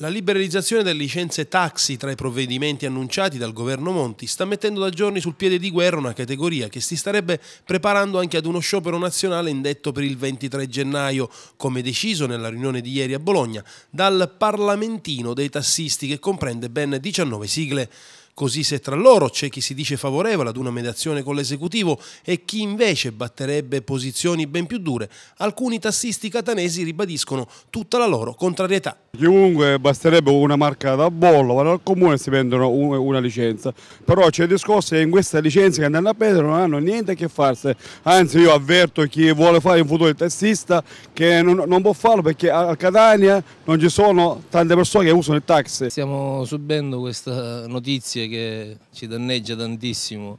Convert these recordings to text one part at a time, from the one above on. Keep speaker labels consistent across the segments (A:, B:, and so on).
A: La liberalizzazione delle licenze taxi tra i provvedimenti annunciati dal governo Monti sta mettendo da giorni sul piede di guerra una categoria che si starebbe preparando anche ad uno sciopero nazionale indetto per il 23 gennaio, come deciso nella riunione di ieri a Bologna dal parlamentino dei tassisti che comprende ben 19 sigle. Così se tra loro c'è chi si dice favorevole ad una mediazione con l'esecutivo e chi invece batterebbe posizioni ben più dure, alcuni tassisti catanesi ribadiscono tutta la loro contrarietà.
B: Chiunque basterebbe una marca da bollo, vanno al comune e si prendono una licenza, però c'è il discorso che in questa licenza che andranno a prendere non hanno niente a che farsi, anzi io avverto chi vuole fare in futuro il tassista che non, non può farlo perché a Catania non ci sono tante persone che usano il taxi.
C: Stiamo subendo questa notizia che ci danneggia tantissimo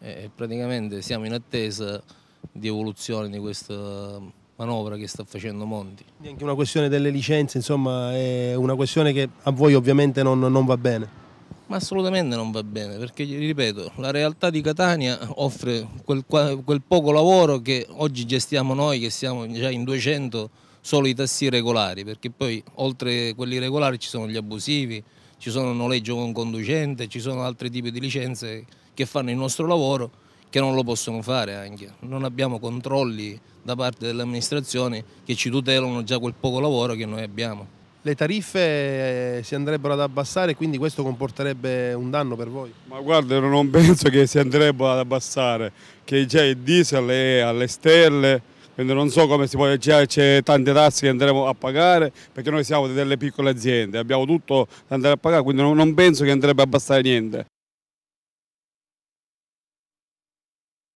C: e praticamente siamo in attesa di evoluzione di questa manovra che sta facendo Monti.
D: E anche una questione delle licenze, insomma, è una questione che a voi ovviamente non, non va bene.
C: Ma assolutamente non va bene, perché ripeto, la realtà di Catania offre quel, quel, poco lavoro che oggi gestiamo noi, che siamo già in 200, solo i tassi regolari, perché poi oltre quelli regolari ci sono gli abusivi, ci sono noleggio con conducente, ci sono altri tipi di licenze che fanno il nostro lavoro che non lo possono fare anche. Non abbiamo controlli da parte delle amministrazioni che ci tutelano già quel poco lavoro che noi abbiamo.
D: Le tariffe eh, si andrebbero ad abbassare, quindi questo comporterebbe un danno per voi?
B: Ma guarda, non penso che si andrebbero ad abbassare, che già il diesel è alle stelle, quindi non so come si può, già c'è tante tasse che andremo a pagare perché noi siamo delle piccole aziende, abbiamo tutto da andare a pagare, quindi non penso che andrebbe a bastare niente.